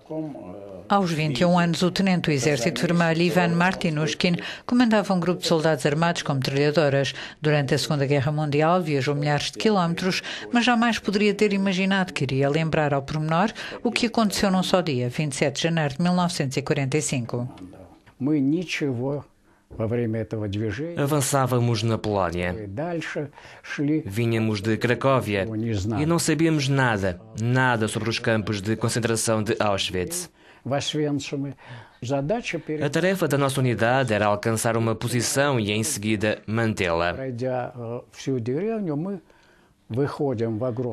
Eh, Aos 21 anos, o tenente do Exército Vermelho Ivan Martinushkin comandava um grupo de soldados armados com metralhadoras. Durante a Segunda Guerra Mundial, viajou milhares de quilómetros, mas jamais poderia ter imaginado que iria lembrar ao pormenor o que aconteceu num só dia, 27 de janeiro de 1945. Avançávamos na Polónia. Vínhamos de Cracóvia e não sabíamos nada, nada sobre os campos de concentração de Auschwitz. A tarefa da nossa unidade era alcançar uma posição e, em seguida, mantê-la. Э,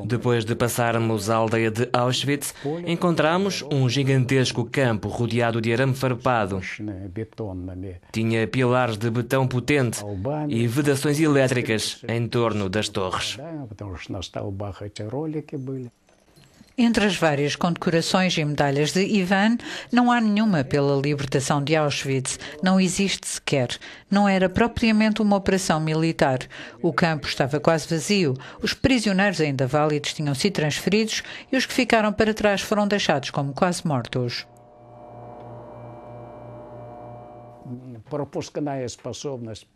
depois de passarmos a aldeia de Auschwitz, encontramos um gigantesco campo rodeado de arame farpado. Tinha pilares de betão potente e vedações elétricas em torno das torres. Entre as várias condecorações e medalhas de Ivan, não há nenhuma pela libertação de Auschwitz. Não existe sequer. Não era propriamente uma operação militar. O campo estava quase vazio. Os prisioneiros ainda válidos tinham sido transferidos e os que ficaram para trás foram deixados como quase mortos. Para passou mas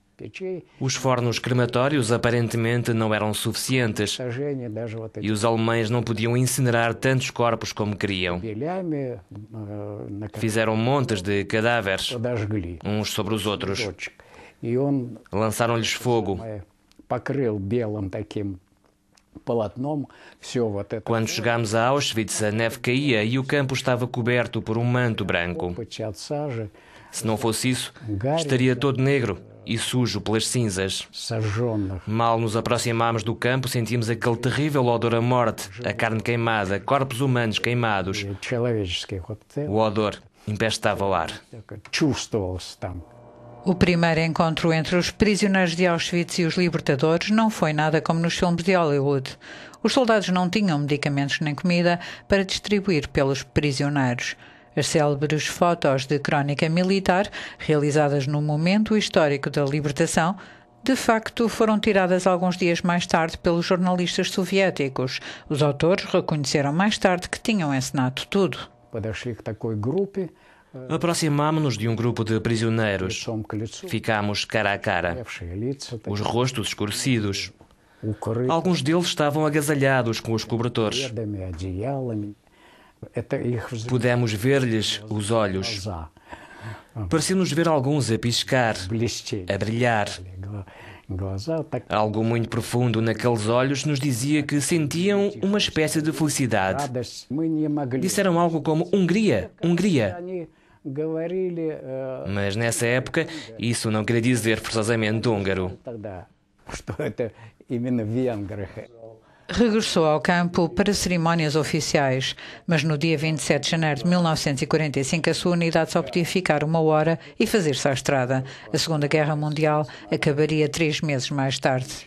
os fornos crematórios aparentemente não eram suficientes e os alemães não podiam incinerar tantos corpos como queriam. Э, Fizeram montes de cadáveres, uns sobre os outros. Lançaram-lhes э, fogo. Э, Quando chegámos a Auschwitz, a neve caía e o campo estava coberto por um manto branco. Se não fosse isso, estaria todo negro e sujo pelas cinzas. Mal nos aproximámos do campo, sentimos aquele terrível odor à morte, a carne queimada, corpos humanos queimados. O odor empestava o ar. É o primeiro encontro entre os prisioneiros de Auschwitz e os libertadores não foi nada como nos filmes de Hollywood. Os soldados não tinham medicamentos nem comida para distribuir pelos prisioneiros. As célebres fotos de crónica militar, realizadas no momento histórico da libertação, de facto foram tiradas alguns dias mais tarde pelos jornalistas soviéticos. Os autores reconheceram mais tarde que tinham encenado tudo. Aproximámonos-nos de um grupo de prisioneiros. Ficámos cara a cara, os rostos escurecidos. Alguns deles estavam agasalhados com os cobertores. Pudemos ver-lhes os olhos. Parecia-nos ver alguns a piscar, a brilhar. Tá- algo muito profundo naqueles olhos nos dizia que sentiam uma espécie de felicidade. Disseram algo como Hungria, Hungria. Eh, Mas nessa época, isso não queria dizer forçosamente húngaro. Tá, tá regressou ao campo para cerimónias oficiais, mas no dia 27 de janeiro de 1945 a sua unidade só podia ficar uma hora e fazer-se à estrada. A Segunda Guerra Mundial acabaria três meses mais tarde.